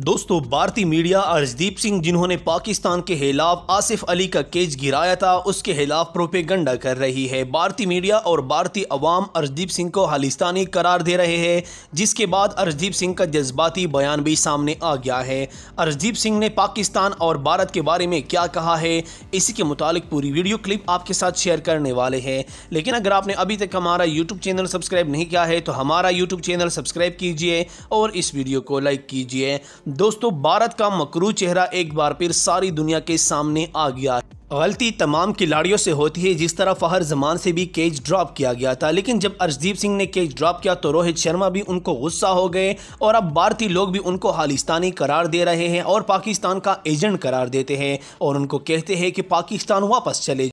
दोस्तों भारतीय मीडिया अर्जदीप सिंह जिन्होंने पाकिस्तान के खिलाफ आसिफ अली का केस गिराया था उसके खिलाफ प्रोपेगंडा कर रही है भारतीय मीडिया और भारतीय अवाम अर्जदीप सिंह को खालिस्तानी करार दे रहे हैं जिसके बाद अर्जदीप सिंह का जज्बाती बयान भी सामने आ गया है अर्जदीप सिंह ने पाकिस्तान और भारत के बारे में क्या कहा है इसी के मुतालिक पूरी वीडियो क्लिप आपके साथ शेयर करने वाले हैं लेकिन अगर आपने अभी तक हमारा यूट्यूब चैनल सब्सक्राइब नहीं किया है तो हमारा यूट्यूब चैनल सब्सक्राइब कीजिए और इस वीडियो को लाइक कीजिए दोस्तों भारत का मकरू चेहरा एक बार फिर सारी दुनिया के सामने आ गया गलती तमाम खिलाड़ियों से होती है जिस तरह फ़हर जमान से भी कैच ड्रॉप किया गया था लेकिन जब अर्जदीप सिंह ने कैच ड्रॉप किया तो रोहित शर्मा भी उनको गुस्सा हो गए और अब भारतीय लोग भी उनको खालिस्तानी करार दे रहे हैं और पाकिस्तान का एजेंट करार देते हैं और उनको कहते हैं कि पाकिस्तान वापस चले